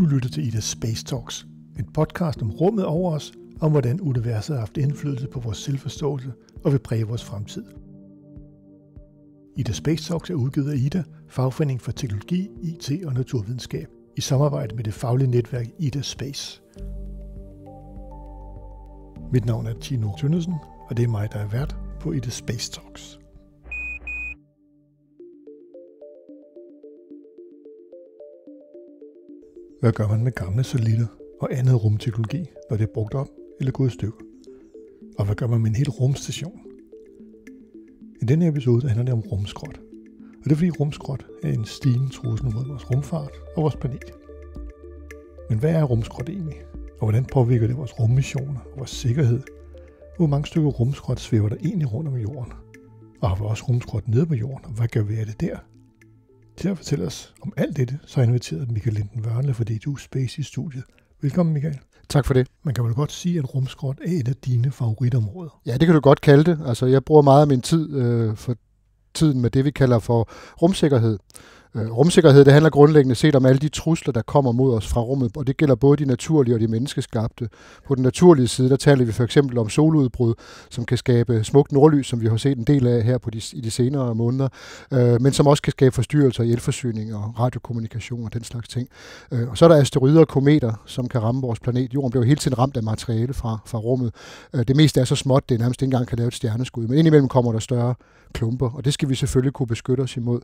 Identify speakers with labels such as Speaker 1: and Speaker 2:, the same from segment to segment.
Speaker 1: Du lytter til Ida Space Talks, en podcast om rummet over os, om hvordan universet har haft indflydelse på vores selvforståelse og vil præge vores fremtid. Ida Space Talks er udgivet af Ida, fagforening for teknologi, IT og naturvidenskab, i samarbejde med det faglige netværk Ida Space. Mit navn er Tino Tønnesen, og det er mig, der er vært på Ida Space Talks. Hvad gør man med gamle satellitter og andet rumteknologi, når det er brugt op eller gået i støv? Og hvad gør man med en hel rumstation? I denne episode handler det om rumskrot. Og det er fordi rumskrot er en stigende trussel mod vores rumfart og vores planet. Men hvad er rumskrot egentlig? Og hvordan påvirker det vores rummissioner og vores sikkerhed? hvor mange stykker rumskrot svæver der egentlig rundt om jorden? Og har vi også rumskrot nede på jorden, og hvad gør vi af det der? Til at fortælle os om alt dette, så har jeg inviteret Michael Linden Vørne fra DTU Space i studiet. Velkommen, Michael. Tak for det. Man kan vel godt sige, at rumskrot er et af dine favoritområder.
Speaker 2: Ja, det kan du godt kalde det. Altså, jeg bruger meget af min tid øh, for tiden med det, vi kalder for rumsikkerhed. Øh, rumsikkerhed, det handler grundlæggende set om alle de trusler, der kommer mod os fra rummet, og det gælder både de naturlige og de menneskeskabte. På den naturlige side, der taler vi for eksempel om soludbrud, som kan skabe smukt nordlys, som vi har set en del af her på de, i de senere måneder, øh, men som også kan skabe forstyrrelser i elforsyning og radiokommunikation og den slags ting. Øh, og så er der asteroider og kometer, som kan ramme vores planet. Jorden bliver jo hele tiden ramt af materiale fra, fra rummet. Øh, det meste er så småt, det nærmest ikke engang kan lave et stjerneskud, men indimellem kommer der større klumper, og det skal vi selvfølgelig kunne beskytte os imod.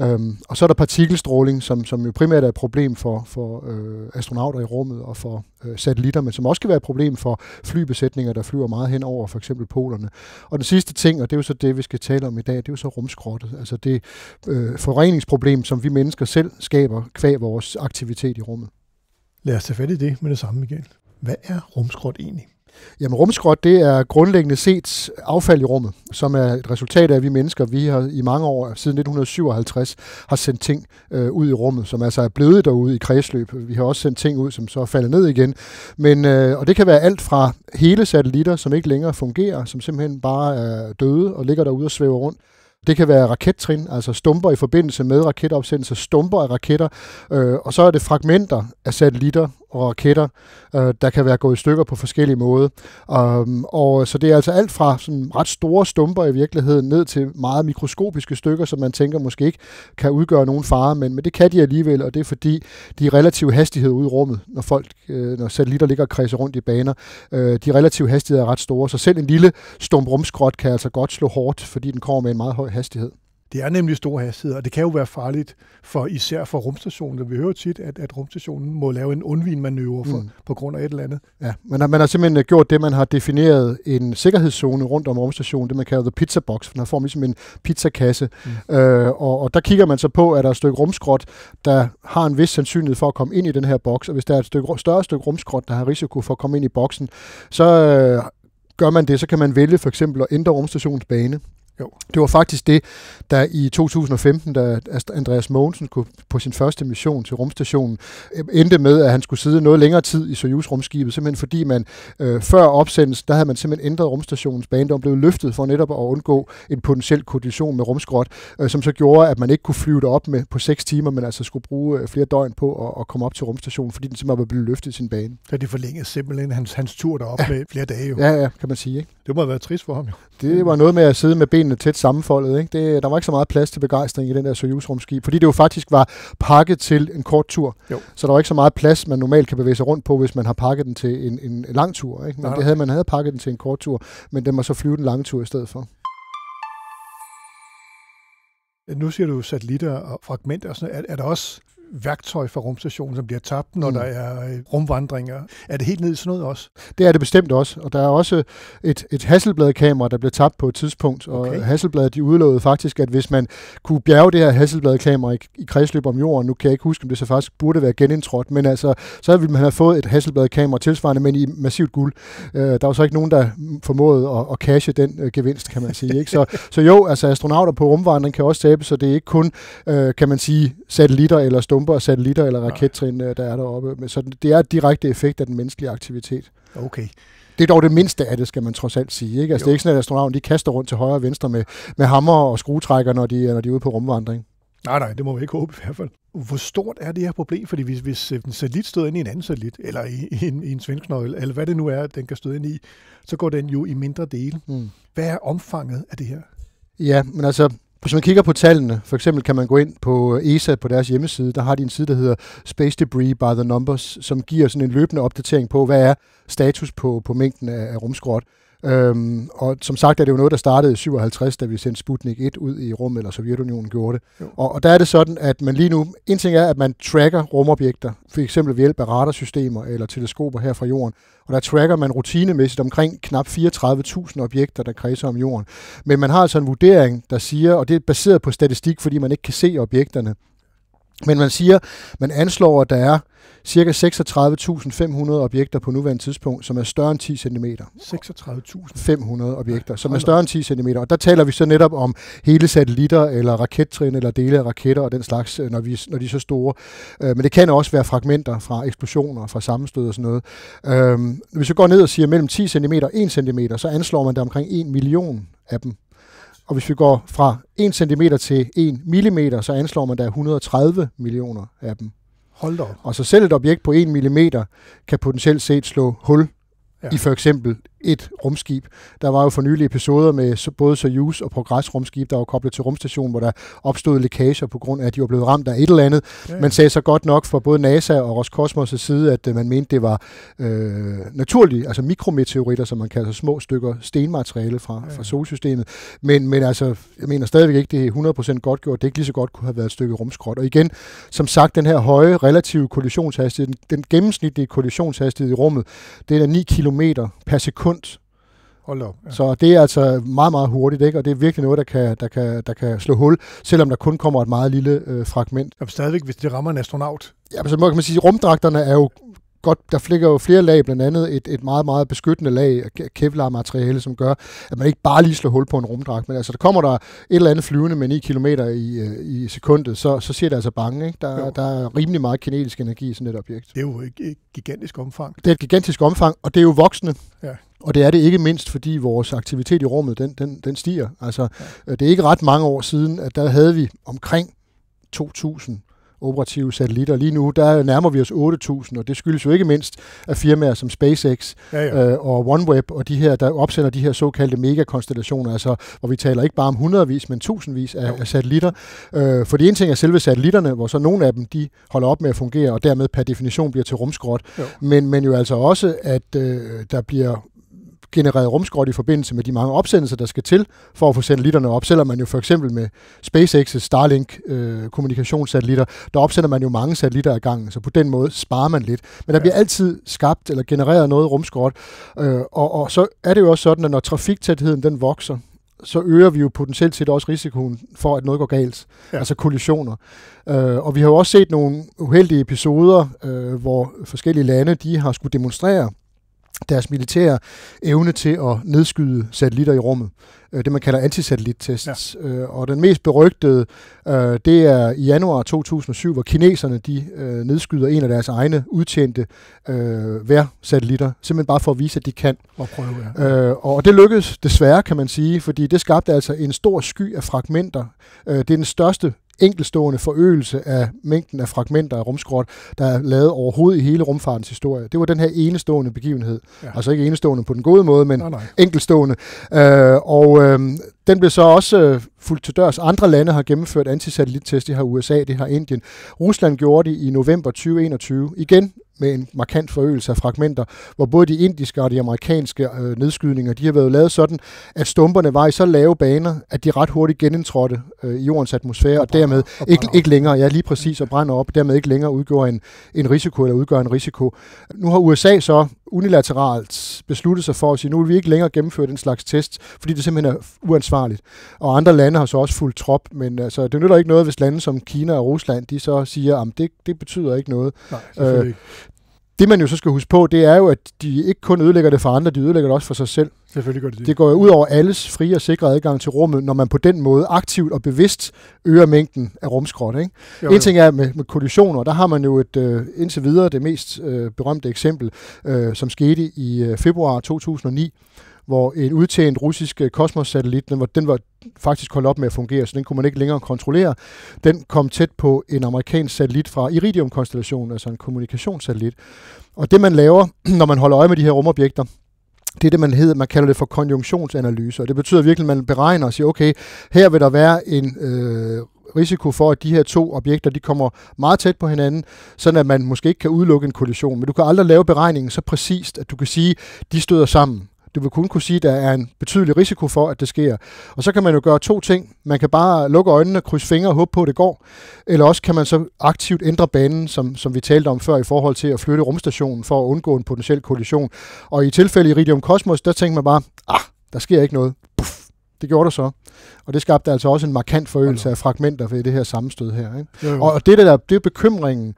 Speaker 2: Øh, og så er der partikelstråling, som, som jo primært er et problem for, for øh, astronauter i rummet og for øh, satellitter, men som også kan være et problem for flybesætninger, der flyver meget hen over for eksempel polerne. Og den sidste ting, og det er jo så det, vi skal tale om i dag, det er jo så rumskrottet. Altså det øh, forureningsproblem, som vi mennesker selv skaber kvæg vores aktivitet i rummet. Lad
Speaker 1: os tage fat i det med det samme, igen.
Speaker 2: Hvad er rumskrot egentlig? Jamen rumskrot, det er grundlæggende set affald i rummet, som er et resultat af, at vi mennesker, vi har i mange år, siden 1957, har sendt ting øh, ud i rummet, som altså er blevet derude i kredsløb. Vi har også sendt ting ud, som så er faldet ned igen. Men, øh, og det kan være alt fra hele satellitter, som ikke længere fungerer, som simpelthen bare er døde og ligger derude og svæver rundt, det kan være rakettrin, altså stumper i forbindelse med raketopsendelser, stumper af raketter, øh, og så er det fragmenter af satellitter, og raketter, øh, der kan være gået i stykker på forskellige måder. Um, og øh, så det er altså alt fra sådan ret store stumper i virkeligheden ned til meget mikroskopiske stykker, som man tænker måske ikke kan udgøre nogen fare, men, men det kan de alligevel, og det er fordi de relative hastighed ude i rummet, når folk, øh, når satellitter ligger og kredser rundt i baner, øh, de relative hastigheder er ret store, så selv en lille stump rumskrot kan altså godt slå hårdt, fordi den kommer med en meget høj hastighed. Det er nemlig store hastigheder, og det kan jo være farligt for især for rumstationen.
Speaker 1: Vi hører tit, at, at rumstationen må lave en undvinmanøvre for, mm. på grund af et eller andet.
Speaker 2: Ja, man har, øh, man har simpelthen øh, gjort det, man har defineret en sikkerhedszone rundt om rumstationen, det man kalder the pizza box, for den får form ligesom en pizzakasse. Mm. Øh, og, og der kigger man så på, at der er et stykke rumskrot, der har en vis sandsynlighed for at komme ind i den her boks, og hvis der er et stykke, større stykke rumskrot, der har risiko for at komme ind i boksen, så øh, gør man det, så kan man vælge for eksempel at ændre rumstationens bane. Jo, det var faktisk det, der i 2015, da Andreas Mogensen skulle på sin første mission til rumstationen, øh, endte med, at han skulle sidde noget længere tid i Soyuz-rumskibet, simpelthen fordi man øh, før opsendelsen, der havde man simpelthen ændret rumstationens bane, der blev løftet for netop at undgå en potentiel kollision med rumskrot, øh, som så gjorde, at man ikke kunne flyve det op med på 6 timer, men altså skulle bruge øh, flere døgn på at, at komme op til rumstationen, fordi den simpelthen var blevet løftet i sin bane.
Speaker 1: Så det forlængede simpelthen hans, hans tur derop ja. med flere dage jo. Ja, ja, kan man sige. Ikke? Det må have været trist for ham jo.
Speaker 2: Det var noget med at sidde med ben benene tæt sammenfoldet. Ikke? Det, der var ikke så meget plads til begejstring i den der Soyuz-rumskib, fordi det jo faktisk var pakket til en kort tur. Jo. Så der var ikke så meget plads, man normalt kan bevæge sig rundt på, hvis man har pakket den til en, en lang tur. Ikke? Men Nej, det havde man havde pakket den til en kort tur, men den må så flyve den lange tur i stedet for. Nu siger du satellitter og fragmenter og sådan noget. Er, er der også værktøj
Speaker 1: fra rumstationen, som bliver tabt, når mm. der er øh, rumvandringer. Er det helt ned i sådan noget også?
Speaker 2: Det er det bestemt også, og der er også et, et Hasselblad-kamera, der blev tabt på et tidspunkt, og okay. Hasselblad de udlovede faktisk, at hvis man kunne bjerge det her Hasselblad-kamera i, i kredsløb om jorden, nu kan jeg ikke huske, om det så faktisk burde være genindtrådt, men altså, så ville man have fået et Hasselblad-kamera tilsvarende, men i massivt guld. Øh, der var så ikke nogen, der formåede at, at cashe den øh, gevinst, kan man sige. Ikke? Så, så jo, altså astronauter på rumvandring kan også tabe, så det er ikke kun, øh, kan man sige, satellitter eller stå stumper og satellitter eller rakettrin, øh, der er deroppe. Men så det er direkte effekt af den menneskelige aktivitet. Okay. Det er dog det mindste af det, skal man trods alt sige. Ikke? Altså, det er ikke sådan, at astronauten de kaster rundt til højre og venstre med, med hammer og skruetrækker, når de, når de er ude på rumvandring.
Speaker 1: Nej, nej, det må vi ikke håbe i hvert fald. Hvor stort er det her problem? Fordi hvis, hvis øh, en satellit støder ind i en anden satellit, eller i, i en, i en svensknøgle, eller hvad det nu er, den kan støde ind i, så går den jo i mindre dele. Mm. Hvad er omfanget af det her?
Speaker 2: Ja, men altså, hvis man kigger på tallene, for eksempel kan man gå ind på øh, ESA på deres hjemmeside, der har de en side, der hedder Space Debris by the Numbers, som giver sådan en løbende opdatering på, hvad er status på, på mængden af, af rumskrot. Øhm, og som sagt er det jo noget, der startede i 57, da vi sendte Sputnik 1 ud i rummet, eller Sovjetunionen gjorde det. Og, og der er det sådan, at man lige nu, en ting er, at man tracker rumobjekter, for eksempel ved hjælp af radarsystemer eller teleskoper her fra jorden, og der tracker man rutinemæssigt omkring knap 34.000 objekter, der kredser om jorden. Men man har altså en vurdering, der siger, og det er baseret på statistik, fordi man ikke kan se objekterne, men man siger, man anslår, at der er cirka 36.500 objekter på nuværende tidspunkt, som er større end 10 cm.
Speaker 1: 36.500
Speaker 2: objekter, som er større end 10 cm. Og der taler vi så netop om hele satellitter, eller rakettrin, eller dele af raketter og den slags, øh, når, vi, når de er så store. Øh, men det kan også være fragmenter fra eksplosioner, fra sammenstød og sådan noget. Øhm, hvis vi går ned og siger mellem 10 cm og 1 cm, så anslår man, der omkring 1 million af dem og hvis vi går fra 1 cm til 1 mm, så anslår man, at der er 130 millioner af dem. Hold da op. Og så selv et objekt på 1 mm kan potentielt set slå hul ja. i for eksempel et rumskib. Der var jo for nylige episoder med både Soyuz og Progress-rumskib, der var koblet til rumstationen, hvor der opstod lækager på grund af, at de var blevet ramt af et eller andet. Ja, Man sagde så godt nok fra både NASA og Roskosmos' side, at øh, man mente, det var øh, naturligt, altså mikrometeoritter, som man kalder små stykker stenmateriale fra, ja. fra solsystemet. Men, men altså, jeg mener stadigvæk ikke, det er 100% godt gjort. Det ikke lige så godt kunne have været et stykke rumskrot. Og igen, som sagt, den her høje relative kollisionshastighed, den, den gennemsnitlige kollisionshastighed i rummet, det er 9 km per sekund sekund. Hold op, ja. Så det er altså meget, meget hurtigt, ikke? og det er virkelig noget, der kan, der kan, der kan slå hul, selvom der kun kommer et meget lille øh, fragment. Og stadigvæk, hvis det rammer en astronaut. Ja, men så må man sige, at rumdragterne er jo godt, der flikker jo flere lag, blandt andet et, et meget, meget beskyttende lag af Kevlar-materiale, som gør, at man ikke bare lige slår hul på en rumdragt, men altså, der kommer der et eller andet flyvende med 9 km i, øh, i sekundet, så, så ser det altså bange, ikke? Der, der er rimelig meget kinetisk energi i sådan et objekt. Det er jo et gigantisk omfang. Det er et gigantisk omfang, og det er jo voksende. Ja. Og det er det ikke mindst, fordi vores aktivitet i rummet, den, den, den stiger. Altså, ja. Øh, det er ikke ret mange år siden, at der havde vi omkring 2.000 operative satellitter. Lige nu, der nærmer vi os 8.000, og det skyldes jo ikke mindst af firmaer som SpaceX ja, ja. Øh, og OneWeb, og de her, der opsender de her såkaldte megakonstellationer, altså, hvor vi taler ikke bare om hundredvis, men tusindvis af, ja. af satellitter. Øh, for det ene ting er selve satellitterne, hvor så nogle af dem, de holder op med at fungere, og dermed per definition bliver til rumskrot. Ja. Men, men jo altså også, at øh, der bliver genereret rumskrot i forbindelse med de mange opsendelser, der skal til for at få satellitterne op, selvom man jo for eksempel med SpaceX's Starlink øh, kommunikationssatellitter, der opsender man jo mange satellitter ad gangen, så på den måde sparer man lidt. Men der bliver ja. altid skabt eller genereret noget rumskrot, øh, og, og så er det jo også sådan, at når trafiktætheden den vokser, så øger vi jo potentielt set også risikoen for, at noget går galt, ja. altså kollisioner. Øh, og vi har jo også set nogle uheldige episoder, øh, hvor forskellige lande de har skulle demonstrere deres militære evne til at nedskyde satellitter i rummet. Øh, det man kalder antisatellittests. Ja. Øh, og den mest berygtede, øh, det er i januar 2007, hvor kineserne de nedskyder en af deres egne udtjente værsatellitter, simpelthen bare for at vise, at de kan. Og prøve, ja. og det lykkedes desværre, kan man sige, fordi det skabte altså en stor sky af fragmenter. det er den største enkelstående forøgelse af mængden af fragmenter af rumskrot, der er lavet overhovedet i hele rumfartens historie. Det var den her enestående begivenhed. Ja. Altså ikke enestående på den gode måde, men nej, nej. enkelstående. Øh, og øh, den blev så også øh, fuldt til dørs. Andre lande har gennemført antisatellittest. Det har USA, det har Indien. Rusland gjorde det i november 2021. Igen med en markant forøgelse af fragmenter, hvor både de indiske og de amerikanske øh, nedskydninger, de har været lavet sådan, at stumperne var i så lave baner, at de ret hurtigt genindtrådte øh, jordens atmosfære, og, og dermed og ikke, ikke længere, ja lige præcis, og brænder op, dermed ikke længere udgør en, en risiko, eller udgør en risiko. Nu har USA så unilateralt besluttet sig for at sige, nu vil vi ikke længere gennemføre den slags test, fordi det simpelthen er uansvarligt. Og andre lande har så også fuldt trop, men altså, det nytter ikke noget, hvis lande som Kina og Rusland, de så siger, at det, det betyder ikke noget. Nej, øh, det man jo så skal huske på, det er jo, at de ikke kun ødelægger det for andre, de ødelægger det også for sig selv. Selvfølgelig gør de det. Det går jo ud over alles frie og sikre adgang til rummet, når man på den måde aktivt og bevidst øger mængden af rumskrot. Ikke? Jo, jo. En ting er med, med kollisioner, der har man jo et øh, indtil videre det mest øh, berømte eksempel, øh, som skete i øh, februar 2009, hvor en udtjent russisk øh, kosmos-satellit, den var, den var faktisk holdt op med at fungere, så den kunne man ikke længere kontrollere. Den kom tæt på en amerikansk satellit fra Iridium-konstellationen, altså en kommunikationssatellit. Og det man laver, når man holder øje med de her rumobjekter, det er det, man hedder, man kalder det for konjunktionsanalyse, og det betyder virkelig, at man beregner og siger, okay, her vil der være en øh, risiko for, at de her to objekter de kommer meget tæt på hinanden, sådan at man måske ikke kan udelukke en kollision. Men du kan aldrig lave beregningen så præcist, at du kan sige, at de støder sammen. Du vil kun kunne sige, at der er en betydelig risiko for, at det sker. Og så kan man jo gøre to ting. Man kan bare lukke øjnene, krydse fingre og håbe på, at det går. Eller også kan man så aktivt ændre banen, som, som vi talte om før, i forhold til at flytte rumstationen for at undgå en potentiel kollision. Og i tilfælde i Iridium Cosmos, der tænkte man bare, ah, der sker ikke noget. Puff, det gjorde der så. Og det skabte altså også en markant forøgelse af fragmenter ved det her sammenstød her. Ikke? Jo, jo. Og, og det der, det er bekymringen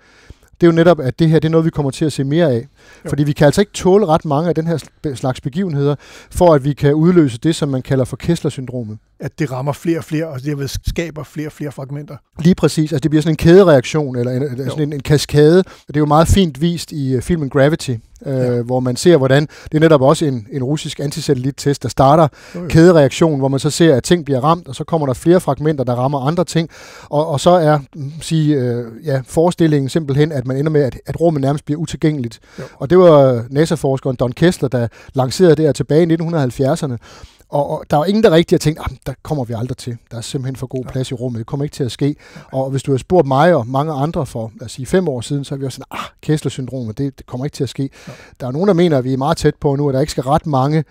Speaker 2: det er jo netop, at det her det er noget, vi kommer til at se mere af. Jo. Fordi vi kan altså ikke tåle ret mange af den her slags begivenheder, for at vi kan udløse det, som man kalder for Kessler-syndromet
Speaker 1: at det rammer flere og flere, og derved skaber flere og flere fragmenter.
Speaker 2: Lige præcis. Altså det bliver sådan en kædereaktion, eller en, altså, sådan en, en kaskade. Det er jo meget fint vist i øh, filmen Gravity, uh, ja. hvor man ser, hvordan det er netop også en, en russisk antisatellittest, der starter okay. kædereaktion, hvor man så ser, at ting bliver ramt, og så kommer der flere fragmenter, der rammer andre ting. Og, og så er mm, sige, uh, ja, forestillingen simpelthen, at man ender med, at, at rummet nærmest bliver utilgængeligt. Jo. Og det var NASA-forskeren Don Kessler, der lancerede det her tilbage i 1970'erne. Og, og der var ingen, der rigtig har tænkt, ah, der kommer vi aldrig til. Der er simpelthen for god plads i rummet. Det kommer ikke til at ske. Og hvis du havde spurgt mig og mange andre for, lad os sige, fem år siden, så har vi også sådan, ah, Kessler-syndromet, det, det kommer ikke til at ske. Ja. Der er nogen, der mener, at vi er meget tæt på nu, at der ikke skal ret mange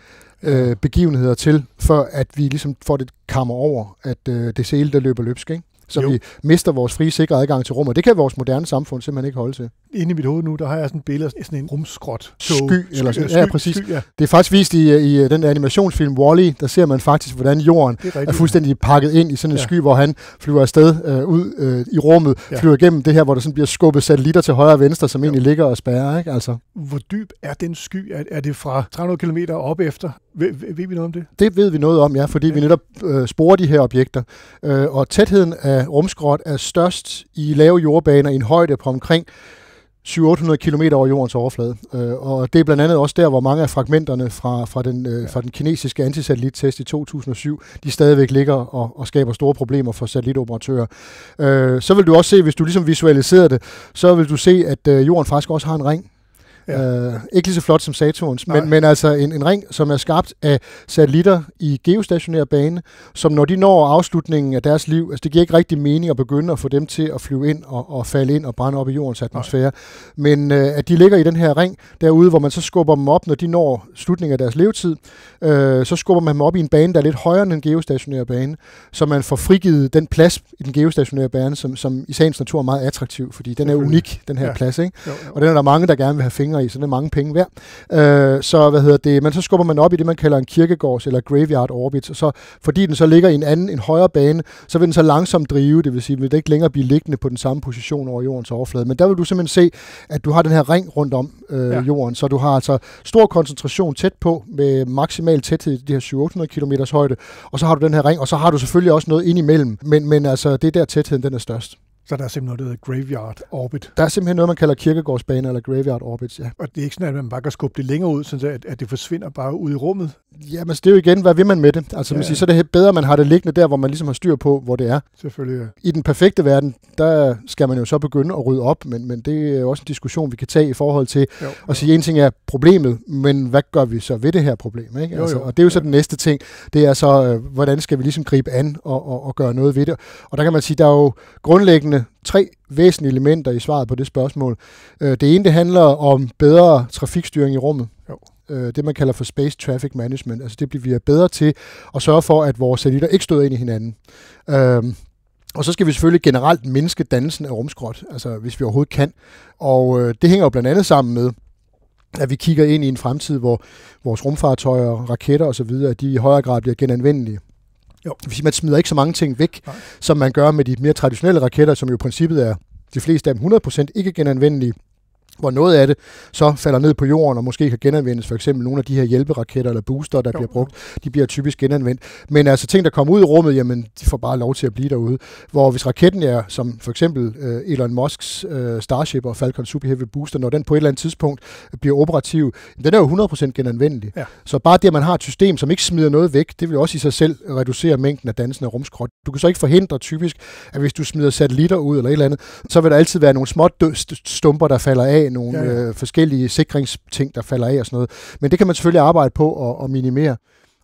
Speaker 2: øh, begivenheder til, før at vi ligesom får det kammer over, at øh, det hele, der løber løbsk, ikke? Så jo. vi mister vores frie, sikre adgang til rummet. Det kan vores moderne samfund simpelthen ikke holde til
Speaker 1: inde i mit hoved nu, der har jeg sådan et billede af sådan en rumskrot. Sky, sky, eller sky, ja, præcis. Sky, ja. Det er
Speaker 2: faktisk vist i, øh, i øh, den der animationsfilm Wall-E, der ser man faktisk, hvordan jorden er, er fuldstændig pakket ind i sådan en ja. sky, hvor han flyver afsted øh, ud øh, i rummet, ja. flyver igennem det her, hvor der sådan bliver skubbet satellitter til højre og venstre, som jo. egentlig ligger og spærrer. Ikke? Altså.
Speaker 1: Hvor dyb er den sky? Er, er det fra 300 km op efter? Ved, ved vi noget om det?
Speaker 2: Det ved vi noget om, ja, fordi ja. vi netop øh, sporer de her objekter. Øh, og tætheden af rumskrot er størst i lave jordbaner i en højde på omkring 700-800 km over jordens overflade. Øh, og det er blandt andet også der, hvor mange af fragmenterne fra, fra, den, øh, ja. fra den kinesiske antisatellittest i 2007, de stadigvæk ligger og, og skaber store problemer for satellitoperatører. Øh, så vil du også se, hvis du ligesom visualiserer det, så vil du se, at jorden faktisk også har en ring Ja. Øh, ikke lige så flot som Saturns, men, men altså en, en ring, som er skabt af satellitter i geostationær bane, som når de når afslutningen af deres liv, altså det giver ikke rigtig mening at begynde at få dem til at flyve ind og, og falde ind og brænde op i jordens atmosfære. Nej. Men øh, at de ligger i den her ring derude, hvor man så skubber dem op, når de når slutningen af deres levetid, øh, så skubber man dem op i en bane, der er lidt højere end en geostationær bane, så man får frigivet den plads i den geostationære bane, som, som i sagens natur er meget attraktiv, fordi den er unik, den her ja. plads. Ikke? Jo, jo. Og den er der mange, der gerne vil have fingre stillinger i, så det er mange penge værd. Øh, så hvad hedder det? Men så skubber man op i det, man kalder en kirkegårds- eller graveyard orbit. Så fordi den så ligger i en anden, en højere bane, så vil den så langsomt drive, det vil sige, vil det ikke længere blive liggende på den samme position over jordens overflade. Men der vil du simpelthen se, at du har den her ring rundt om øh, ja. jorden, så du har altså stor koncentration tæt på med maksimal tæthed i de her 700 km højde, og så har du den her ring, og så har du selvfølgelig også noget ind imellem, men, men altså det er der tætheden den er størst. Så der er simpelthen noget, der hedder graveyard orbit. Der er simpelthen noget, man kalder kirkegårdsbane eller graveyard orbit, ja. Og det er ikke sådan, at man bare kan skubbe det længere ud, sådan at, at det forsvinder
Speaker 1: bare ud i rummet?
Speaker 2: Jamen, så det er jo igen, hvad vil man med det? Altså, ja. man siger, så er det bedre, at man har det liggende der, hvor man ligesom har styr på, hvor det er. Selvfølgelig, ja. I den perfekte verden, der skal man jo så begynde at rydde op, men, men det er jo også en diskussion, vi kan tage i forhold til jo, at sige, en ting er problemet, men hvad gør vi så ved det her problem? Ikke? Altså, jo. Og det er jo så ja. den næste ting, det er så, øh, hvordan skal vi ligesom gribe an og, og, og gøre noget ved det? Og der kan man sige, der er jo grundlæggende finde tre væsentlige elementer i svaret på det spørgsmål. Øh, det ene det handler om bedre trafikstyring i rummet. Jo øh, det, man kalder for Space Traffic Management. Altså det bliver vi bedre til at sørge for, at vores satellitter ikke støder ind i hinanden. Øh, og så skal vi selvfølgelig generelt mindske dansen af rumskrot, altså hvis vi overhovedet kan. Og øh, det hænger jo blandt andet sammen med, at vi kigger ind i en fremtid, hvor vores rumfartøjer, raketter osv., de i højere grad bliver genanvendelige. Jo. Det vil sige, man smider ikke så mange ting væk, Nej. som man gør med de mere traditionelle raketter, som jo i princippet er de fleste af dem 100% ikke genanvendelige hvor noget af det så falder ned på jorden og måske kan genanvendes. For eksempel nogle af de her hjælperaketter eller booster, der jo. bliver brugt, de bliver typisk genanvendt. Men altså ting, der kommer ud i rummet, jamen de får bare lov til at blive derude. Hvor hvis raketten er, som for eksempel uh, Elon Musks uh, Starship og Falcon Super Heavy Booster, når den på et eller andet tidspunkt bliver operativ, den er jo 100% genanvendelig. Ja. Så bare det, at man har et system, som ikke smider noget væk, det vil også i sig selv reducere mængden af dansende rumskrot. Du kan så ikke forhindre typisk, at hvis du smider satellitter ud eller et eller andet, så vil der altid være nogle små stumper, der falder af af nogle ja, ja. Øh, forskellige sikringsting, der falder af og sådan noget. Men det kan man selvfølgelig arbejde på at, at minimere.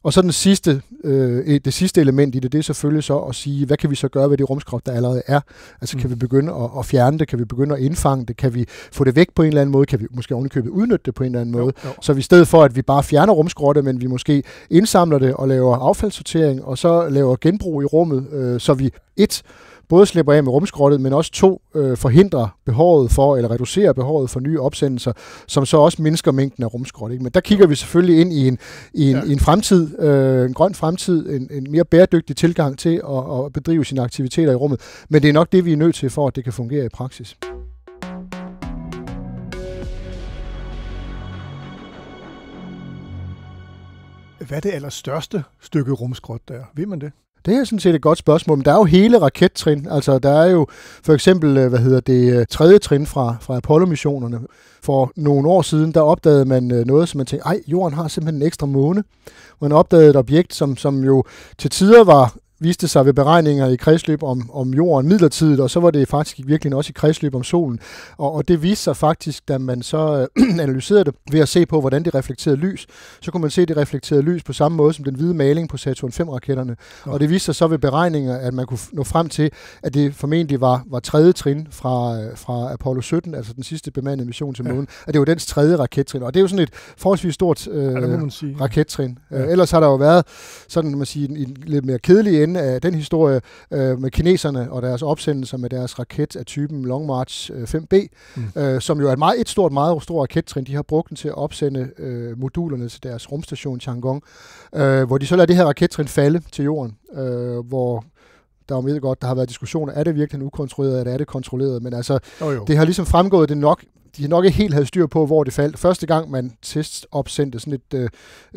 Speaker 2: Og så den sidste, øh, e, det sidste element i det, det er selvfølgelig så at sige, hvad kan vi så gøre ved det rumskrot, der allerede er? Altså mm. kan vi begynde at, at fjerne det? Kan vi begynde at indfange det? Kan vi få det væk på en eller anden måde? Kan vi måske ovenikøbet udnytte det på en eller anden måde? Jo, jo. Så vi i stedet for, at vi bare fjerner rumskrottet, men vi måske indsamler det og laver affaldssortering, og så laver genbrug i rummet, øh, så vi et både slipper af med rumskrottet, men også to øh, forhindrer behovet for, eller reducerer behovet for nye opsendelser, som så også mindsker mængden af rumskrot. Ikke? Men der kigger vi selvfølgelig ind i en, i en, ja. i en fremtid, øh, en grøn fremtid, en, en mere bæredygtig tilgang til at, at bedrive sine aktiviteter i rummet. Men det er nok det, vi er nødt til for, at det kan fungere i praksis.
Speaker 1: Hvad er det allerstørste stykke rumskrot, der Ved man det?
Speaker 2: Det er sådan set et godt spørgsmål, men der er jo hele rakettrin. Altså, der er jo for eksempel, øh, hvad hedder det, øh, tredje trin fra, fra Apollo-missionerne. For nogle år siden, der opdagede man øh, noget, som man tænkte, ej, jorden har simpelthen en ekstra måne. Man opdagede et objekt, som, som jo til tider var viste sig ved beregninger i kredsløb om, om jorden midlertidigt, og så var det faktisk virkelig også i kredsløb om solen. Og, og det viste sig faktisk, da man så øh, analyserede det ved at se på, hvordan det reflekterede lys, så kunne man se det reflekterede lys på samme måde som den hvide maling på Saturn 5-raketterne. Ja. Og det viste sig så ved beregninger, at man kunne nå frem til, at det formentlig var, var tredje trin fra, øh, fra Apollo 17, altså den sidste bemandede mission til månen, ja. at det var dens tredje rakettrin. Og det er jo sådan et forholdsvis stort øh, ja, rakettrin. Ja. Øh, ellers har der jo været sådan, man siger, en, en lidt mere kedelig ende den, øh, den historie øh, med kineserne og deres opsendelser med deres raket af typen Long March 5B, øh, mm. øh, som jo er et, meget, et stort, meget stort rakettrin. De har brugt den til at opsende øh, modulerne til deres rumstation Chang'e, øh, hvor de så lader det her rakettrin falde til jorden, øh, hvor der er godt, der har været diskussioner, er det virkelig en ukontrolleret, eller er det kontrolleret, men altså, oh, jo. det har ligesom fremgået det nok, de har nok ikke helt havde styr på, hvor det faldt. Første gang, man test opsendte sådan et øh,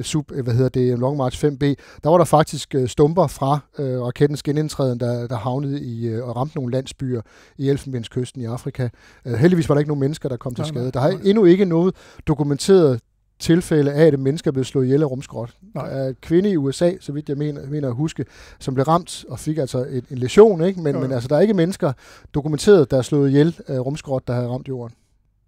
Speaker 2: sub, øh, hvad hedder det, Long March 5B, der var der faktisk øh, stumper fra øh, rakettens genindtræden, der, der havnede i øh, og ramte nogle landsbyer i Elfenbenskysten i Afrika. Øh, heldigvis var der ikke nogen mennesker, der kom til skade. Der har endnu ikke noget dokumenteret tilfælde af, at mennesker blev slået ihjel af rumskrot. Der er et kvinde i USA, så vidt jeg mener, mener at huske, som blev ramt og fik altså en, en lesion, ikke? Men, jo, jo. men altså, der er ikke mennesker dokumenteret, der er slået ihjel af rumskrot, der har ramt jorden.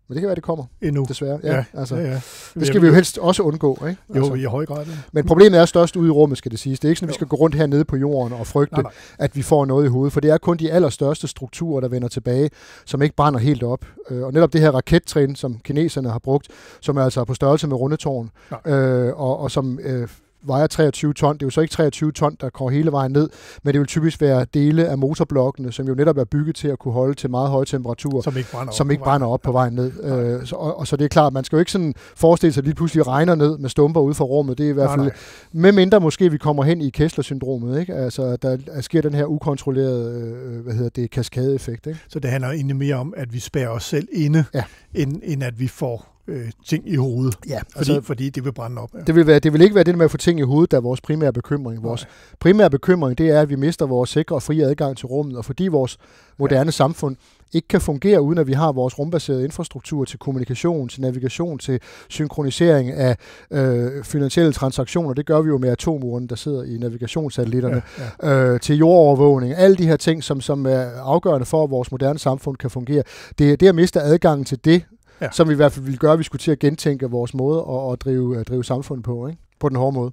Speaker 2: Men det kan være, det kommer. Endnu. Desværre. Ja, ja, altså, ja, ja. Det skal vi jo helst også undgå, ikke? Altså. Jo, i høj grad. Ja. Men problemet er størst ude i rummet, skal det siges. Det er ikke sådan, at vi skal gå rundt hernede på jorden og frygte, nej, nej. at vi får noget i hovedet. For det er kun de allerstørste strukturer, der vender tilbage, som ikke brænder helt op. Øh, og netop det her rakettrin, som kineserne har brugt, som er altså på størrelse med rundetårn, øh, og, og som... Øh, vejer 23 ton. Det er jo så ikke 23 ton, der går hele vejen ned, men det vil typisk være dele af motorblokkene, som jo netop er bygget til at kunne holde til meget høje temperaturer, som ikke brænder op, som ikke brænder op på vejen ned. Ja. Øh, så, og, og så det er klart, man skal jo ikke sådan forestille sig, at lige pludselig regner ned med stumper ude for rummet. Det er i hvert fald, med mindre måske vi kommer hen i Kessler-syndromet, ikke? Altså, der sker den her ukontrollerede, øh, hvad hedder det, kaskadeeffekt. Ikke? Så det handler egentlig mere om, at vi spærer os selv inde, ja. end, end at vi får øh, ting i hovedet, ja, altså, fordi, fordi det vil brænde op. Ja. Det, vil være, det vil ikke være det med at få ting i hovedet, der er vores primære bekymring. Vores Nej. primære bekymring, det er, at vi mister vores sikre og frie adgang til rummet, og fordi vores moderne ja. samfund ikke kan fungere, uden at vi har vores rumbaserede infrastruktur til kommunikation, til navigation, til synkronisering af øh, finansielle transaktioner. Det gør vi jo med atomuren, der sidder i navigationssatellitterne, ja, ja. Øh, til jordovervågning. Alle de her ting, som, som er afgørende for, at vores moderne samfund kan fungere. Det, det at miste adgangen til det, ja. som i hvert fald ville gøre, at vi skulle til at gentænke vores måde at, at drive, at drive samfundet på, ikke? på den hårde måde.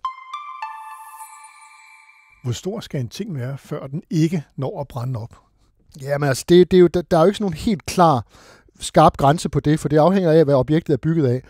Speaker 2: Hvor stor skal en ting være, før den ikke
Speaker 1: når at brænde op?
Speaker 2: Jamen altså, det, det er jo, der, der er jo ikke sådan nogen helt klar skarp grænse på det, for det afhænger af, hvad objektet er bygget af.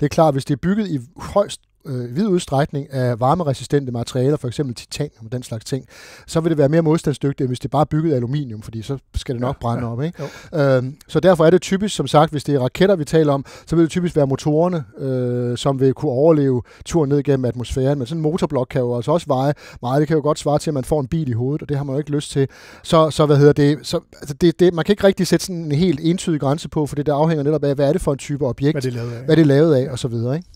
Speaker 2: Det er klart, hvis det er bygget i højst øh, vid udstrækning af varmeresistente materialer, for eksempel titanium og den slags ting, så vil det være mere modstandsdygtigt, end hvis det bare er bygget af aluminium, fordi så skal det nok ja, brænde ja, op. Ikke? Øhm, så derfor er det typisk, som sagt, hvis det er raketter, vi taler om, så vil det typisk være motorerne, øh, som vil kunne overleve turen ned gennem atmosfæren. Men sådan en motorblok kan jo altså også veje meget. Det kan jo godt svare til, at man får en bil i hovedet, og det har man jo ikke lyst til. Så, så hvad hedder det? Så, altså det, det, man kan ikke rigtig sætte sådan en helt entydig grænse på, for det der afhænger netop af, hvad er det for en type objekt, hvad det er lavet af, hvad det er lavet af og så videre. Ikke?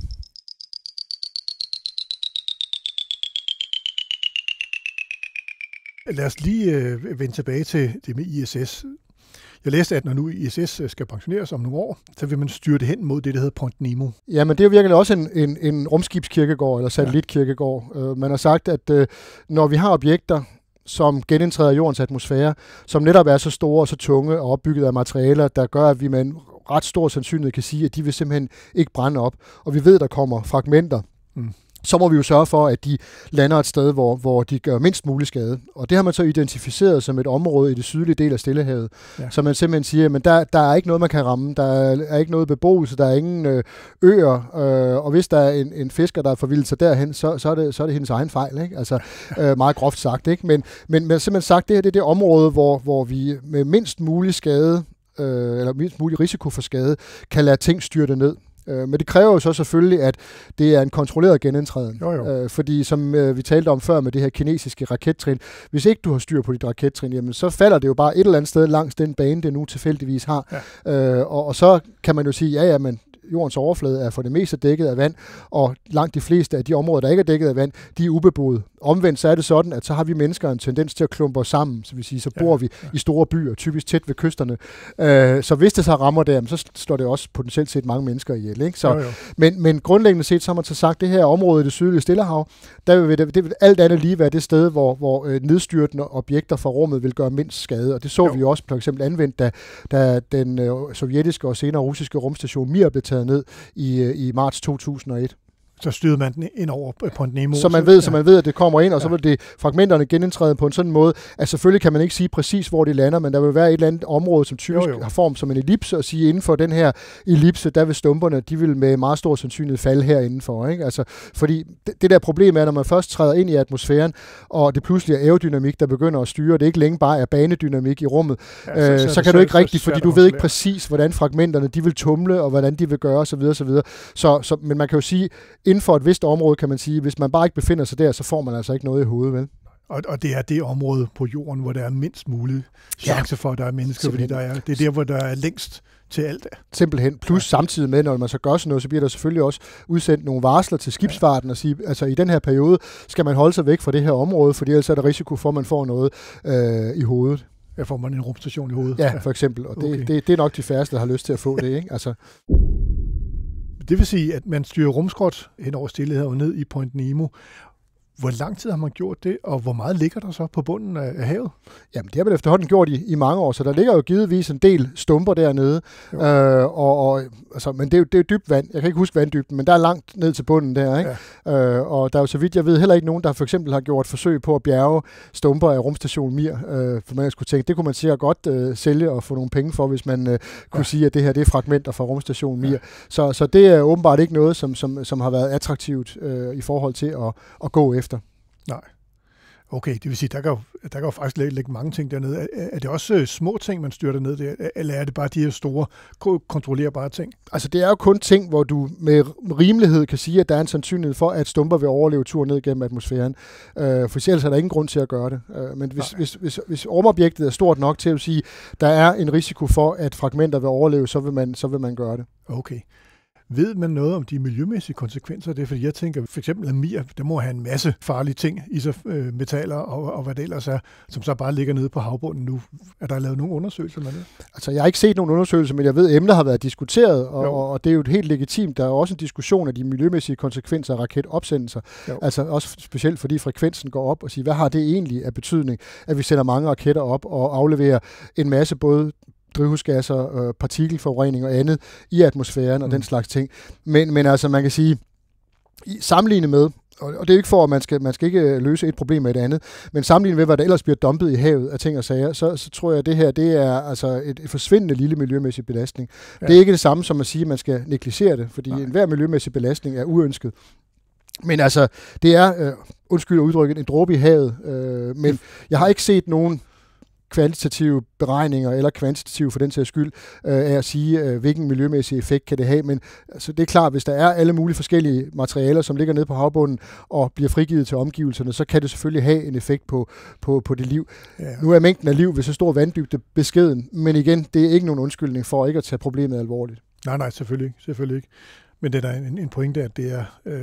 Speaker 1: Lad os lige øh, vende tilbage til det med ISS. Jeg læste, at når nu ISS øh, skal pensioneres om nogle år, så vil man styre det hen mod det, der hedder Point Nemo.
Speaker 2: Ja, men det er jo virkelig også en, en, en rumskibskirkegård eller satellitkirkegård. Ja. Øh, man har sagt, at øh, når vi har objekter, som genindtræder jordens atmosfære, som netop er så store og så tunge og opbygget af materialer, der gør, at vi med en ret stor sandsynlighed kan sige, at de vil simpelthen ikke brænde op. Og vi ved, der kommer fragmenter mm så må vi jo sørge for, at de lander et sted, hvor, hvor de gør mindst mulig skade. Og det har man så identificeret som et område i det sydlige del af Stillehavet. Ja. Så man simpelthen siger, at der, der er ikke noget, man kan ramme. Der er ikke noget beboelse, der er ingen øh, øer. Øh, og hvis der er en, en fisker, der er forvildet sig derhen, så, så, er, det, så er det hendes egen fejl. Ikke? Altså øh, meget groft sagt. Ikke? Men, men man har simpelthen sagt, at det her det er det område, hvor, hvor vi med mindst mulig skade eller mindst mulig risiko for skade, kan lade ting styrte ned. Øh, men det kræver jo så selvfølgelig, at det er en kontrolleret genindtræden. Jo, jo. Øh, fordi som øh, vi talte om før med det her kinesiske rakettrin, hvis ikke du har styr på dit rakettrin, jamen så falder det jo bare et eller andet sted langs den bane, det nu tilfældigvis har. Ja. Øh, og, og så kan man jo sige, ja, ja, men jordens overflade er for det meste dækket af vand, og langt de fleste af de områder, der ikke er dækket af vand, de er ubeboede. Omvendt så er det sådan, at så har vi mennesker en tendens til at klumpe os sammen, så, vil sige, så bor ja, vi i store byer, typisk tæt ved kysterne. Øh, så hvis det så rammer der, så står det også potentielt set mange mennesker ihjel. Ikke? Så, jo, jo. Men, men grundlæggende set, så har man så sagt, det her område i det sydlige Stillehav, der vil, det, det vil alt andet lige være det sted, hvor, hvor øh, nedstyrtende objekter fra rummet vil gøre mindst skade. Og det så jo. vi også for eksempel anvendt, da, da den øh, sovjetiske og senere russiske rumstation Mir blev taget ned i, øh, i marts 2001 så styrede man den ind over på en Nemo. Så man ved, ja. så man ved, at det kommer ind, og så vil det fragmenterne genindtræde på en sådan måde, at selvfølgelig kan man ikke sige præcis, hvor det lander, men der vil være et eller andet område, som typisk jo, jo. har form som en ellipse, og sige, inden for den her ellipse, der vil stumperne, de vil med meget stor sandsynlighed falde her indenfor. Ikke? Altså, fordi det, det der problem er, når man først træder ind i atmosfæren, og det pludselig er aerodynamik, der begynder at styre, og det ikke længe bare er banedynamik i rummet, ja, så, øh, så, så, så kan du ikke rigtigt, fordi du ved ikke præcis, hvordan fragmenterne de vil tumle, og hvordan de vil gøre osv. videre. Så, så, men man kan jo sige, inden for et vist område, kan man sige, hvis man bare ikke befinder sig der, så får man altså ikke noget i hovedet, vel? Og, og det er det område på jorden, hvor der er mindst mulig chance ja. for, at der er mennesker, Simpelthen. fordi der er, det er der, hvor der er længst til alt. Simpelthen. Plus ja. samtidig med, når man så gør sådan noget, så bliver der selvfølgelig også udsendt nogle varsler til skibsfarten og sige, altså i den her periode skal man holde sig væk fra det her område, fordi ellers er der risiko for, at man får noget øh, i hovedet. Ja, får man en rumstation i hovedet. Ja, for eksempel. Og det, okay. det, det, det er nok de færreste, der har lyst til at få det.
Speaker 1: Ikke? Altså. Det vil sige, at man styrer rumskrot hen over og ned i Point
Speaker 2: Nemo, hvor lang tid har man gjort det, og hvor meget ligger der så på bunden af havet? Jamen, det har man efterhånden gjort i, i mange år, så der ligger jo givetvis en del stumper dernede. Øh, og, og, altså, men det er, jo, det er dybt vand. Jeg kan ikke huske vanddybden, men der er langt ned til bunden der. Ikke? Ja. Øh, og der er jo, så vidt jeg ved, heller ikke nogen, der for eksempel har gjort forsøg på at bjerge stumper af rumstation Mir, øh, for man skulle tænke, det kunne man sikkert godt øh, sælge og få nogle penge for, hvis man øh, kunne ja. sige, at det her det er fragmenter fra rumstation Mir. Ja. Så, så det er åbenbart ikke noget, som, som, som har været attraktivt øh, i forhold til at, at gå efter Nej. Okay, det vil sige, der kan jo, der kan jo faktisk ligge
Speaker 1: mange ting dernede. Er, er det også øh, små ting, man styrter ned der, eller er det bare de her store, kontrollerbare ting?
Speaker 2: Altså, det er jo kun ting, hvor du med rimelighed kan sige, at der er en sandsynlighed for, at stumper vil overleve turen ned gennem atmosfæren. Øh, for ellers er der ingen grund til at gøre det. Øh, men hvis, hvis, hvis, hvis rumobjektet er stort nok til at sige, at der er en risiko for, at fragmenter vil overleve, så vil man, så vil man gøre det.
Speaker 1: Okay. Ved man noget om de miljømæssige konsekvenser Det det? Fordi jeg tænker, for eksempel amir, der må have en masse farlige ting i sig, øh, metaller og, og hvad det ellers er, som så bare ligger nede på havbunden nu. Er der lavet nogle undersøgelser med det?
Speaker 2: Altså, jeg har ikke set nogen undersøgelser, men jeg ved, at emnet har været diskuteret, og, og det er jo helt legitimt. Der er også en diskussion af de miljømæssige konsekvenser af raketopsendelser. Jo. Altså også specielt fordi frekvensen går op og siger, hvad har det egentlig af betydning, at vi sender mange raketter op og afleverer en masse både drivhusgasser, øh, partikelforurening og andet i atmosfæren og mm. den slags ting. Men, men altså, man kan sige, i, sammenlignet med, og, og det er ikke for, at man skal, man skal ikke øh, løse et problem med et andet, men sammenlignet med, hvad der ellers bliver dumpet i havet af ting og sager, så, så tror jeg, at det her det er altså et, et forsvindende lille miljømæssig belastning. Ja. Det er ikke det samme som at sige, at man skal negligere det, fordi Nej. enhver miljømæssig belastning er uønsket. Men altså, det er, øh, undskyld udtrykket, en dråbe i havet, øh, men jeg har ikke set nogen kvalitative beregninger, eller kvantitative for den sags skyld, øh, af at sige, øh, hvilken miljømæssig effekt kan det have. Men altså, det er klart, hvis der er alle mulige forskellige materialer, som ligger nede på havbunden og bliver frigivet til omgivelserne, så kan det selvfølgelig have en effekt på, på, på det liv. Ja. Nu er mængden af liv ved så stor vanddybde beskeden, men igen, det er ikke nogen undskyldning for ikke at tage problemet alvorligt.
Speaker 1: Nej, nej, selvfølgelig, selvfølgelig ikke. Men det er en, en pointe, at det er, øh,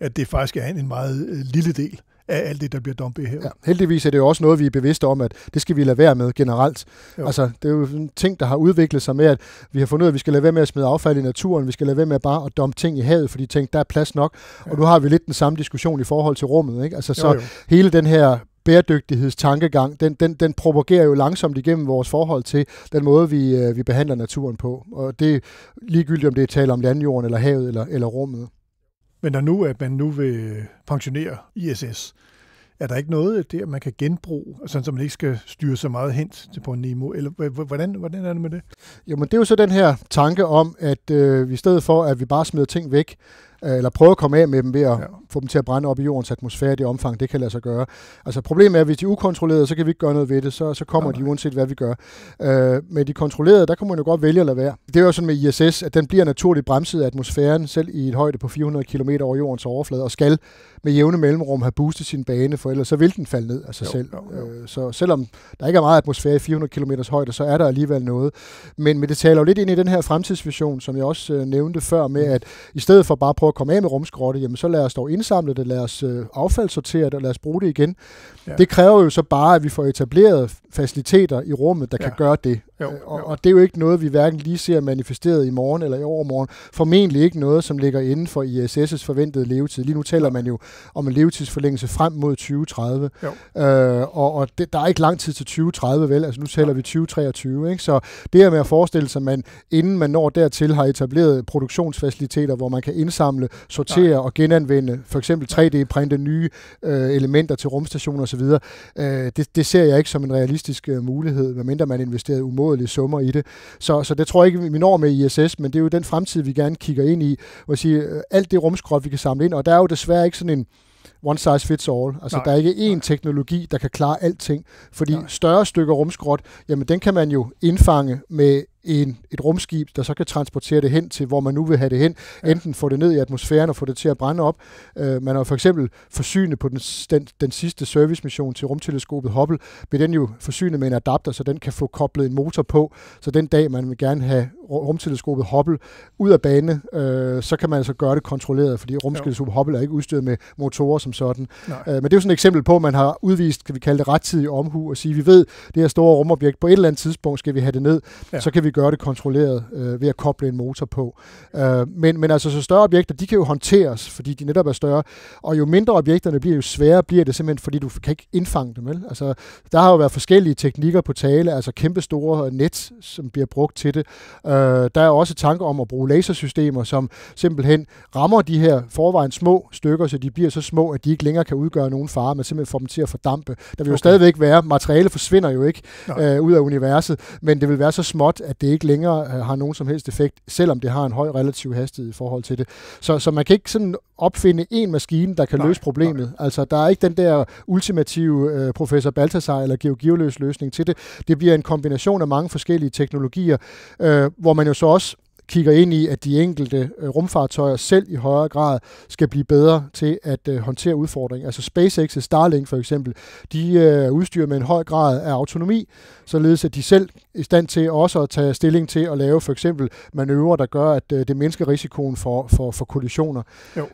Speaker 1: at det faktisk er en meget øh, lille del af alt det, der bliver dumpet her. Ja,
Speaker 2: heldigvis er det jo også noget, vi er bevidste om, at det skal vi lade være med generelt. Jo. Altså, det er jo en ting, der har udviklet sig med, at vi har fundet ud af, at vi skal lade være med at smide affald i naturen, vi skal lade være med bare at dumpe ting i havet, fordi tænk, der er plads nok. Ja. Og nu har vi lidt den samme diskussion i forhold til rummet. Ikke? Altså, så jo, jo. hele den her bæredygtighedstankegang, den, den, den propagerer jo langsomt igennem vores forhold til den måde, vi, øh, vi behandler naturen på. Og det er ligegyldigt, om det er tale om landjorden, eller havet, eller, eller rummet.
Speaker 1: Men når nu, at man nu vil pensionere ISS, er der ikke noget der, man kan genbruge, sådan så man ikke skal
Speaker 2: styre så meget hen til på Nemo? Eller hvordan, hvordan er det med det? Jo, men det er jo så den her tanke om, at øh, i stedet for, at vi bare smider ting væk, Øh, eller prøve at komme af med dem ved at ja. få dem til at brænde op i jordens atmosfære i det omfang, det kan lade sig gøre. Altså problemet er, at hvis de er ukontrollerede, så kan vi ikke gøre noget ved det, så, så kommer ja, de uanset hvad vi gør. Øh, med de kontrollerede, der kan man jo godt vælge at lade være. Det er jo sådan med ISS, at den bliver naturligt bremset af atmosfæren, selv i et højde på 400 km over jordens overflade, og skal med jævne mellemrum have boostet sin bane, for ellers så vil den falde ned af sig jo, selv. Jo, jo. Øh, så selvom der ikke er meget atmosfære i 400 km højde, så er der alligevel noget. Men, men det taler jo lidt ind i den her fremtidsvision, som jeg også øh, nævnte før, med mm. at i stedet for bare at prøve at komme af med rumskrotte, jamen så lad os dog indsamle det, lad os øh, affaldssortere det, og lad os bruge det igen. Ja. Det kræver jo så bare, at vi får etableret faciliteter i rummet, der ja. kan gøre det. Jo, øh, jo. Og, og det er jo ikke noget, vi hverken lige ser manifesteret i morgen eller i overmorgen. Formentlig ikke noget, som ligger inden for ISS' forventede levetid. Lige nu taler man jo om en levetidsforlængelse frem mod 2030. Øh, og og det, der er ikke lang tid til 2030, vel? Altså nu taler vi 2023, ikke? Så det her med at forestille sig, at man inden man når dertil, har etableret produktionsfaciliteter, hvor man kan indsamle, sortere Nej. og genanvende, for eksempel 3D-printe nye øh, elementer til rumstationer osv., øh, det, det ser jeg ikke som en realistisk øh, mulighed, medmindre man investerer umådeligt umådelige summer i det. Så, så det tror jeg ikke, vi når med ISS, men det er jo den fremtid, vi gerne kigger ind i, og sige, øh, alt det rumskrot, vi kan samle ind, og der er jo desværre ikke sådan en one size fits all. Altså, nej, der er ikke én nej. teknologi, der kan klare alting. Fordi nej. større stykker rumskrot, jamen den kan man jo indfange med en, et rumskib, der så kan transportere det hen til, hvor man nu vil have det hen. Ja. Enten få det ned i atmosfæren og få det til at brænde op. Øh, man har for eksempel forsynet på den, den, den sidste servicemission til rumteleskopet Hubble, blev den jo forsynet med en adapter, så den kan få koblet en motor på. Så den dag, man vil gerne have rumteleskopet Hubble ud af bane, øh, så kan man altså gøre det kontrolleret, fordi rumteleskopet Hubble er ikke udstyret med motorer som sådan. Øh, men det er jo sådan et eksempel på, at man har udvist, kan vi kalde det rettidig omhu, og sige, vi ved, det her store rumobjekt, på et eller andet tidspunkt skal vi have det ned, ja. så kan vi gøre det kontrolleret øh, ved at koble en motor på. Øh, men, men altså, så større objekter, de kan jo håndteres, fordi de netop er større, og jo mindre objekterne bliver, jo sværere bliver det simpelthen, fordi du kan ikke indfange dem. Vel? Altså, der har jo været forskellige teknikker på tale, altså kæmpe store net, som bliver brugt til det. Øh, Øh, der er også tanker om at bruge lasersystemer, som simpelthen rammer de her forvejen små stykker, så de bliver så små, at de ikke længere kan udgøre nogen fare, men simpelthen får dem til at fordampe. Der vil jo stadigvæk være, materiale forsvinder jo ikke øh, ud af universet, men det vil være så småt, at det ikke længere øh, har nogen som helst effekt, selvom det har en høj relativ hastighed i forhold til det. Så, så man kan ikke sådan opfinde en maskine, der kan nej, løse problemet. Nej. Altså, der er ikke den der ultimative uh, professor Baltasar eller Georg løsning til det. Det bliver en kombination af mange forskellige teknologier, uh, hvor man jo så også kigger ind i, at de enkelte øh, rumfartøjer selv i højere grad skal blive bedre til at øh, håndtere udfordringen. Altså SpaceX' Starlink for eksempel, de øh, udstyrer med en høj grad af autonomi, således at de selv er i stand til også at tage stilling til at lave for eksempel manøvrer, der gør, at det mindsker risikoen for, for, for kollisioner. Jo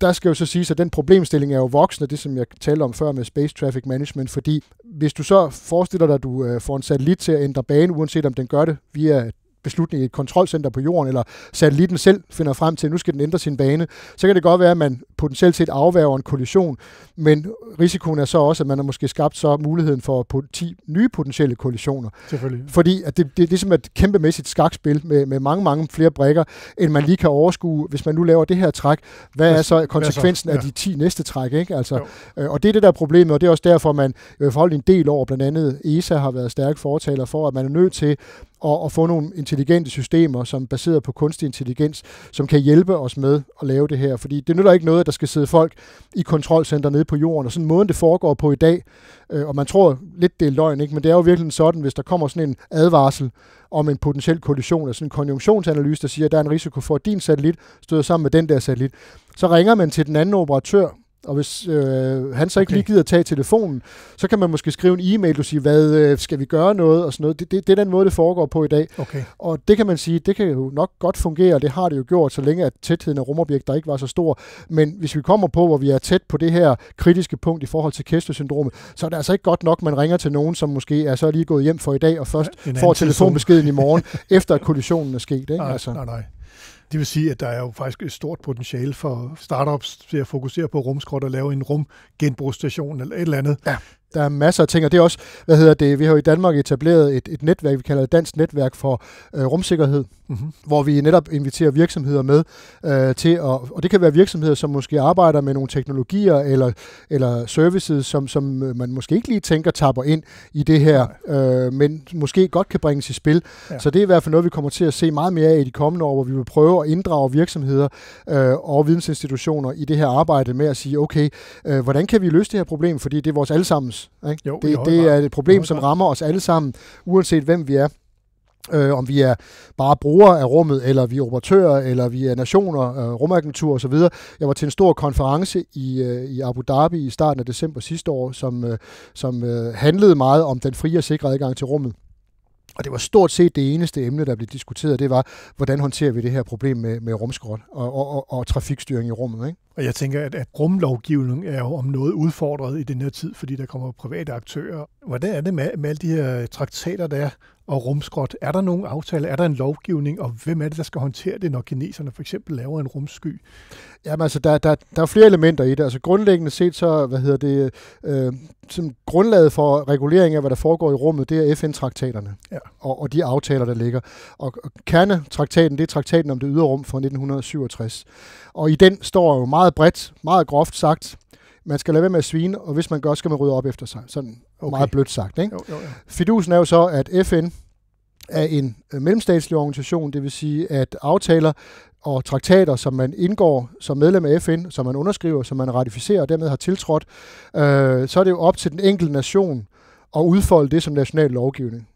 Speaker 2: der skal jo så sige, at den problemstilling er jo voksende, det som jeg talte om før med Space Traffic Management, fordi hvis du så forestiller dig, at du får en satellit til at ændre bane, uanset om den gør det via beslutning i et kontrolcenter på jorden, eller satellitten selv finder frem til, at nu skal den ændre sin bane, så kan det godt være, at man potentielt set afværger en kollision, men risikoen er så også, at man har måske skabt så muligheden for 10 nye potentielle kollisioner. Selvfølgelig. Fordi at det, det er ligesom et kæmpemæssigt skakspil med, med mange, mange flere brækker, end man lige kan overskue, hvis man nu laver det her træk. Hvad er så konsekvensen af de 10 næste træk? Ikke? Altså, øh, og det er det der problem, og det er også derfor, man i øh, forhold en del over, blandt andet ESA har været stærke fortaler for, at man er nødt til og, og få nogle intelligente systemer, som er baseret på kunstig intelligens, som kan hjælpe os med at lave det her. Fordi det nytter ikke noget, at der skal sidde folk i kontrolcenter nede på jorden, og sådan måden det foregår på i dag, øh, og man tror lidt, det er løgn, ikke? men det er jo virkelig sådan, hvis der kommer sådan en advarsel om en potentiel kollision, altså en konjunktionsanalyse, der siger, at der er en risiko for, at din satellit støder sammen med den der satellit, så ringer man til den anden operatør, og hvis øh, han så ikke okay. lige gider tage telefonen, så kan man måske skrive en e-mail og sige, hvad øh, skal vi gøre noget og sådan noget. Det, det, det er den måde, det foregår på i dag. Okay. Og det kan man sige, det kan jo nok godt fungere, og det har det jo gjort, så længe at tætheden af rumobjekter ikke var så stor. Men hvis vi kommer på, hvor vi er tæt på det her kritiske punkt i forhold til Kester-syndromet, så er det altså ikke godt nok, man ringer til nogen, som måske er så lige gået hjem for i dag og først ja, får telefonbeskeden i morgen, efter at kollisionen er sket. Ikke? Nej,
Speaker 1: altså. nej, nej. Det vil sige, at der er jo faktisk et stort potentiale for startups til at fokusere på
Speaker 2: rumskrot og lave en rumgenbrugsstation eller et eller andet, ja der er masser af ting, og det er også, hvad hedder det, vi har jo i Danmark etableret et, et netværk, vi kalder et Dansk Netværk for øh, Rumsikkerhed, mm-hmm. hvor vi netop inviterer virksomheder med øh, til, at, og det kan være virksomheder, som måske arbejder med nogle teknologier eller, eller services, som, som øh, man måske ikke lige tænker tapper ind i det her, øh, men måske godt kan bringes i spil. Ja. Så det er i hvert fald noget, vi kommer til at se meget mere af i de kommende år, hvor vi vil prøve at inddrage virksomheder øh, og vidensinstitutioner i det her arbejde med at sige, okay, øh, hvordan kan vi løse det her problem, fordi det er vores allesammens ikke? Jo, det, det er et problem, som rammer os alle sammen, uanset hvem vi er. Øh, om vi er bare brugere af rummet, eller vi er operatører, eller vi er nationer, øh, rumagentur osv. Jeg var til en stor konference i, øh, i Abu Dhabi i starten af december sidste år, som, øh, som øh, handlede meget om den frie og sikre adgang til rummet. Og det var stort set det eneste emne, der blev diskuteret, det var, hvordan håndterer vi det her problem med, med rumskrot og, og, og, og trafikstyring i rummet. Ikke?
Speaker 1: Og jeg tænker, at, at rumlovgivning er jo om noget udfordret i den her tid, fordi der kommer private aktører. Hvordan er det med, med alle de her traktater, der er og rumskrot. Er der nogen aftale? Er der en lovgivning? Og hvem er det, der
Speaker 2: skal håndtere det, når kineserne for eksempel laver en rumsky? Jamen altså, der, der, der er flere elementer i det. Altså grundlæggende set så, hvad hedder det, øh, som grundlaget for regulering af, hvad der foregår i rummet, det er FN-traktaterne ja. og, og de aftaler, der ligger. Og, og kernetraktaten, det er traktaten om det ydre rum fra 1967. Og i den står jo meget bredt, meget groft sagt, man skal lade være med at svine, og hvis man gør, skal man rydde op efter sig. Sådan okay. meget blødt sagt. Ikke? Jo, jo, ja. Fidusen er jo så, at FN er en øh, mellemstatslig organisation, det vil sige, at aftaler og traktater, som man indgår som medlem af FN, som man underskriver, som man ratificerer og dermed har tiltrådt, øh, så er det jo op til den enkelte nation at udfolde det som national lovgivning.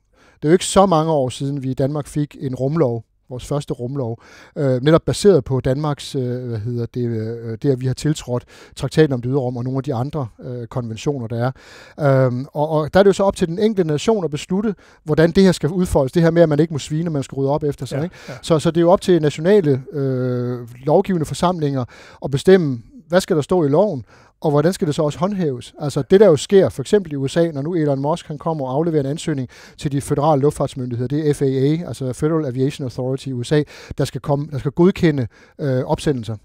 Speaker 2: Det er jo ikke så mange år siden, vi i Danmark fik en rumlov, vores første rumlov, øh, netop baseret på Danmarks, øh, hvad hedder det, øh, det, at vi har tiltrådt traktaten om det ydre rum og nogle af de andre øh, konventioner, der er. Øh, og, og der er det jo så op til den enkelte nation at beslutte, hvordan det her skal udfoldes. Det her med, at man ikke må svine, man skal rydde op efter sig. Ja, ikke? Ja. Så, så det er jo op til nationale øh, lovgivende forsamlinger at bestemme, hvad skal der stå i loven, og hvordan skal det så også håndhæves? Altså det, der jo sker for eksempel i USA, når nu Elon Musk han kommer og afleverer en ansøgning til de føderale luftfartsmyndigheder, det er FAA, altså Federal Aviation Authority i USA, der skal, komme, der skal godkende øh, opsendelser.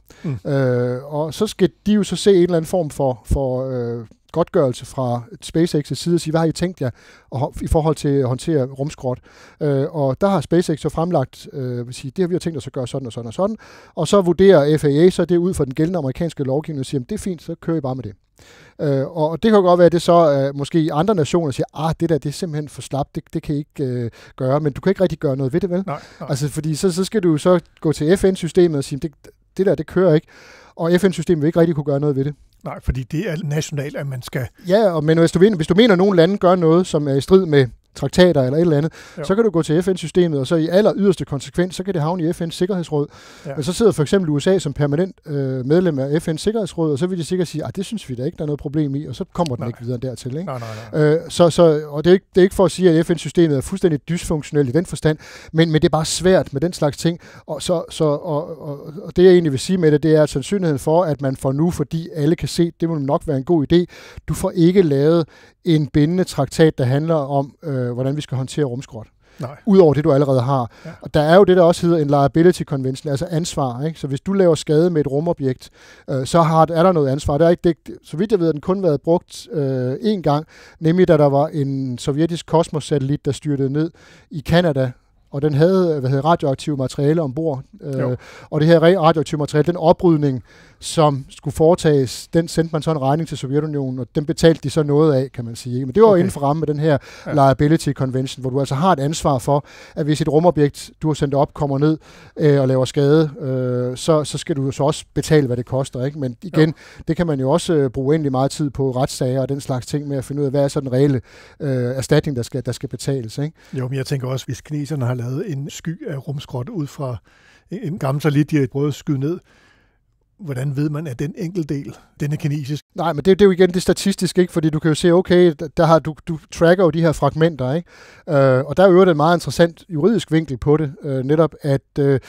Speaker 2: Mm. Øh, og så skal de jo så se en eller anden form for, for øh, godtgørelse fra SpaceX' side og sige, hvad har I tænkt jer og, i forhold til at håndtere rumskrot? Øh, og der har SpaceX så fremlagt, øh, vil sige, det har vi har tænkt os at gøre sådan og sådan og sådan. Og så vurderer FAA så det ud fra den gældende amerikanske lovgivning og siger, det er fint, så kører I bare med det. Øh, og det kan godt være, at det så øh, måske andre nationer siger, ah, det der, det er simpelthen for slapt, det, det kan I ikke øh, gøre, men du kan ikke rigtig gøre noget ved det, vel? Nej, nej. Altså, fordi så, så skal du så gå til FN-systemet og sige, det, det der, det kører ikke, og FN-systemet vil ikke rigtig kunne gøre noget ved det. Nej, fordi det
Speaker 1: er nationalt, at man skal...
Speaker 2: Ja, og men hvis du, hvis du mener, at nogle lande gør noget, som er i strid med traktater eller et eller andet, jo. så kan du gå til FN-systemet, og så i aller yderste konsekvens, så kan det havne i FN's Sikkerhedsråd. Ja. Og så sidder for eksempel USA som permanent øh, medlem af FN's Sikkerhedsråd, og så vil de sikkert sige, at det synes vi da ikke, der er noget problem i, og så kommer den nej. ikke videre dertil. Ikke? Nej, nej, nej. Øh, så, så, og det er, ikke, det er ikke for at sige, at FN-systemet er fuldstændig dysfunktionelt i den forstand, men, men det er bare svært med den slags ting. Og, så, så, og, og, og det jeg egentlig vil sige med det, det er, sandsynligheden for, at man får nu, fordi alle kan se, det må nok være en god idé, du får ikke lavet en bindende traktat, der handler om, øh, hvordan vi skal håndtere rumskrot. Nej. Udover det, du allerede har. Ja. Og der er jo det, der også hedder en liability convention, altså ansvar. Ikke? Så hvis du laver skade med et rumobjekt, øh, så har, er der noget ansvar. Der er ikke, det, så vidt jeg ved, har den kun været brugt øh, én gang, nemlig da der var en sovjetisk kosmos-satellit, der styrtede ned i Kanada, og den havde hvad hedder, radioaktive materiale ombord. Øh, og det her radioaktive materiale, den oprydning, som skulle foretages, den sendte man så en regning til Sovjetunionen, og den betalte de så noget af, kan man sige. Men det var okay. inden for rammen af den her ja. liability convention, hvor du altså har et ansvar for, at hvis et rumobjekt, du har sendt op, kommer ned øh, og laver skade, øh, så, så skal du jo så også betale, hvad det koster. Ikke? Men igen, jo. det kan man jo også øh, bruge endelig meget tid på retssager og den slags ting med at finde ud af, hvad er så den reelle øh, erstatning, der skal, der skal betales. Ikke?
Speaker 1: Jo, men jeg tænker også, hvis kineserne har lavet en sky af rumskrot ud fra en gammel satellit, de har prøvet at skyde ned, hvordan ved man, at den del, den er
Speaker 2: kinesisk? Nej, men det, det er jo igen det statistiske, ikke? fordi du kan jo se, okay, der har, du, du tracker jo de her fragmenter, ikke? Øh, og der er jo en meget interessant juridisk vinkel på det, øh, netop at øh,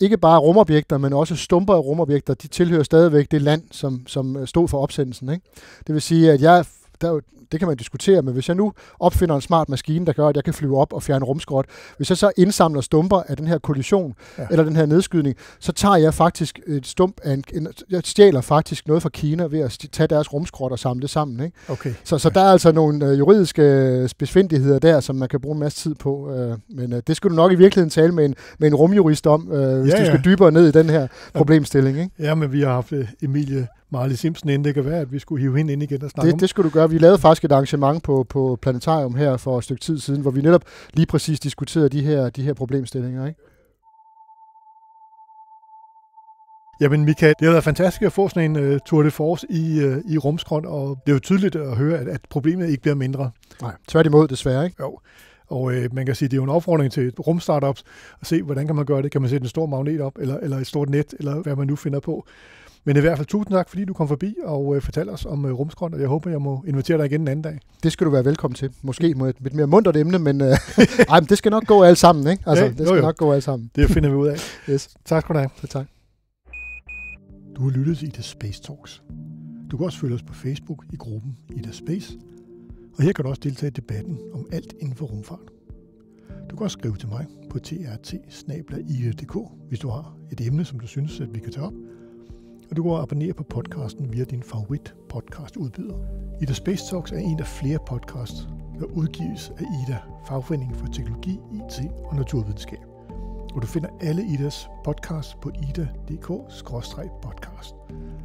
Speaker 2: ikke bare rumobjekter, men også stumper af rumobjekter, de tilhører stadigvæk det land, som, som øh, stod for opsendelsen. Ikke? Det vil sige, at jeg der det kan man diskutere, men hvis jeg nu opfinder en smart maskine, der gør, at jeg kan flyve op og fjerne rumskrot, hvis jeg så indsamler stumper af den her kollision, ja. eller den her nedskydning, så tager jeg faktisk et stump af en, en, jeg stjæler faktisk noget fra Kina ved at tage deres rumskrot og samle det sammen. Ikke? Okay. Så, så der er altså nogle øh, juridiske øh, spidsfindigheder der, som man kan bruge en masse tid på. Øh, men øh, det skulle du nok i virkeligheden tale med en, med en rumjurist om, øh, hvis ja, ja. du skal dybere ned i den her problemstilling. Ikke?
Speaker 1: Ja, men vi har haft øh, Emilie Marley Simpson inden. Det kan være, at vi skulle hive hende ind igen og snakke det, om. Det
Speaker 2: skulle du gøre vi lavede faktisk et arrangement på, på Planetarium her for et stykke tid siden, hvor vi netop lige præcis diskuterede de her, de her problemstillinger. Ikke? Jamen Michael, det har været fantastisk at få sådan en uh, Tour de Force i,
Speaker 1: uh, i rumskron, og det er jo tydeligt at høre, at, at problemet ikke bliver mindre. Nej, tværtimod desværre, ikke? Jo. Og øh, man kan sige, at det er jo en opfordring til rumstartups at se, hvordan kan man gøre det. Kan man sætte en stor magnet op, eller, eller et stort net, eller hvad man nu finder på. Men i hvert fald tusind tak, fordi du kom forbi og
Speaker 2: øh, fortalte os om øh, rumskrot, og jeg håber, jeg må invitere dig igen en anden dag. Det skal du være velkommen til. Måske med et lidt mere muntert emne, men, øh, ej, men det skal nok gå alt sammen, ikke? Altså, ja, det skal jo, jo. nok gå alt sammen. Det finder vi ud af. yes. Tak skal du have. Så tak.
Speaker 1: Du har lyttet til Ida Space Talks. Du kan også følge os på Facebook i gruppen Ida Space, og her kan du også deltage i debatten om alt inden for rumfart. Du kan også skrive til mig på trt hvis du har et emne, som du synes, at vi kan tage op, og du kan abonnere på podcasten via din favorit podcast udbyder. Ida Space Talks er en af flere podcasts, der udgives af Ida, fagforeningen for teknologi, IT og naturvidenskab. Og du finder alle Idas podcasts på ida.dk-podcast.